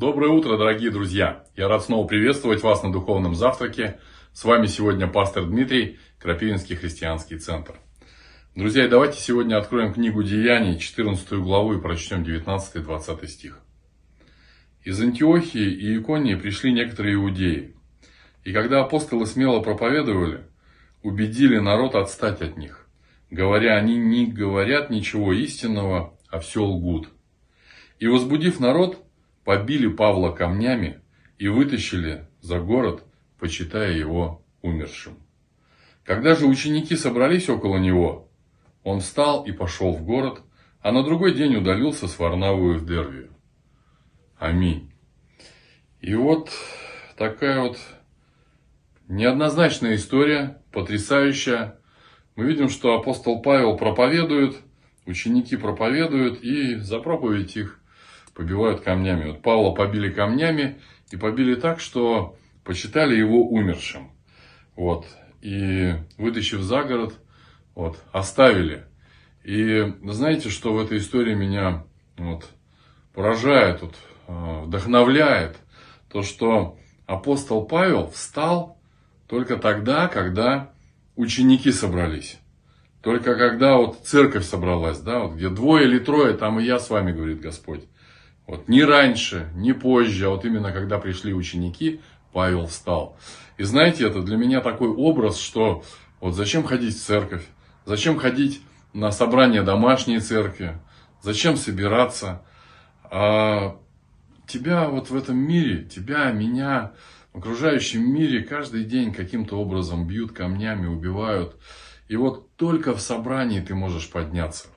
Доброе утро, дорогие друзья! Я рад снова приветствовать вас на Духовном Завтраке. С вами сегодня пастор Дмитрий, Крапивинский христианский центр. Друзья, давайте сегодня откроем книгу Деяний, 14 главу и прочтем 19-20 стих. Из Антиохии и Иконии пришли некоторые иудеи. И когда апостолы смело проповедовали, убедили народ отстать от них, говоря, они не говорят ничего истинного, а все лгут. И возбудив народ, побили Павла камнями и вытащили за город, почитая его умершим. Когда же ученики собрались около него, он встал и пошел в город, а на другой день удалился с Варнавую в Дервию. Аминь. И вот такая вот неоднозначная история, потрясающая. Мы видим, что апостол Павел проповедует, ученики проповедуют, и за проповедь их побивают камнями. Вот Павла побили камнями и побили так, что посчитали его умершим. Вот. И вытащив за город, вот, оставили. И знаете, что в этой истории меня вот, поражает, вот, э, вдохновляет? То, что апостол Павел встал только тогда, когда ученики собрались. Только когда вот церковь собралась, да, вот где двое или трое, там и я с вами, говорит Господь. Вот не раньше, не позже, а вот именно когда пришли ученики, Павел встал. И знаете, это для меня такой образ, что вот зачем ходить в церковь, зачем ходить на собрание домашней церкви, зачем собираться. А тебя вот в этом мире, тебя, меня, в окружающем мире каждый день каким-то образом бьют камнями, убивают. И вот только в собрании ты можешь подняться.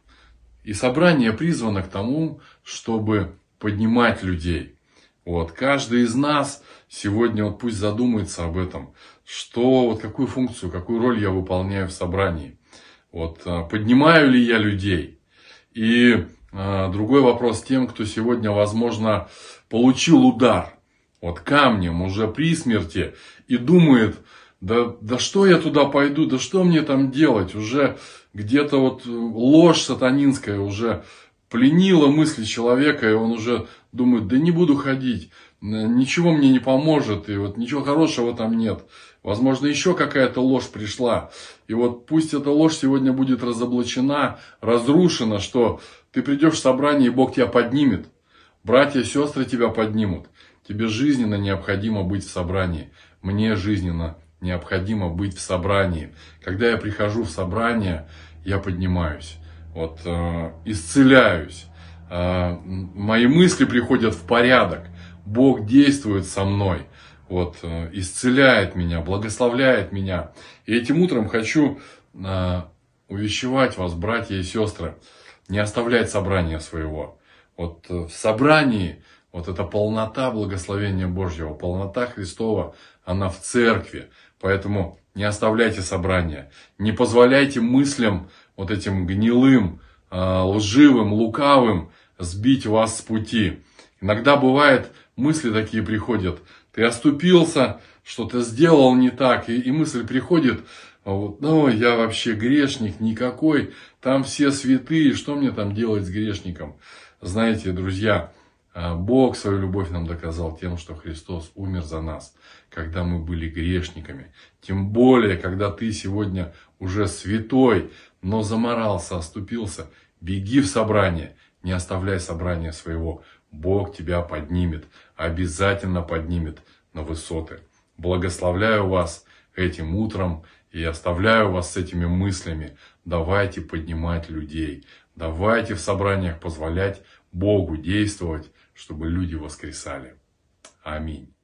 И собрание призвано к тому, чтобы поднимать людей. Вот, каждый из нас сегодня вот пусть задумается об этом, что, вот какую функцию, какую роль я выполняю в собрании. Вот, а, поднимаю ли я людей? И э, другой вопрос тем, кто сегодня, возможно, получил удар, вот камнем уже при смерти, и думает, да, да что я туда пойду, да что мне там делать, уже где-то вот э, ложь сатанинская уже пленила мысли человека, и он уже думает, да не буду ходить, ничего мне не поможет, и вот ничего хорошего там нет. Возможно, еще какая-то ложь пришла. И вот пусть эта ложь сегодня будет разоблачена, разрушена, что ты придешь в собрание, и Бог тебя поднимет. Братья и сестры тебя поднимут. Тебе жизненно необходимо быть в собрании. Мне жизненно необходимо быть в собрании. Когда я прихожу в собрание, я поднимаюсь вот э, исцеляюсь, э, мои мысли приходят в порядок, Бог действует со мной, вот, э, исцеляет меня, благословляет меня. И этим утром хочу э, увещевать вас, братья и сестры, не оставлять собрания своего. Вот э, в собрании вот эта полнота благословения Божьего, полнота Христова, она в церкви. Поэтому не оставляйте собрания, не позволяйте мыслям вот этим гнилым, а, лживым, лукавым сбить вас с пути. Иногда бывает, мысли такие приходят. Ты оступился, что-то сделал не так, и, и мысль приходит, а вот, ну, я вообще грешник никакой, там все святые, что мне там делать с грешником? Знаете, друзья, а, Бог свою любовь нам доказал тем, что Христос умер за нас, когда мы были грешниками. Тем более, когда ты сегодня уже святой, но заморался, оступился, беги в собрание, не оставляй собрания своего. Бог тебя поднимет, обязательно поднимет на высоты. Благословляю вас этим утром и оставляю вас с этими мыслями. Давайте поднимать людей, давайте в собраниях позволять Богу действовать чтобы люди воскресали. Аминь.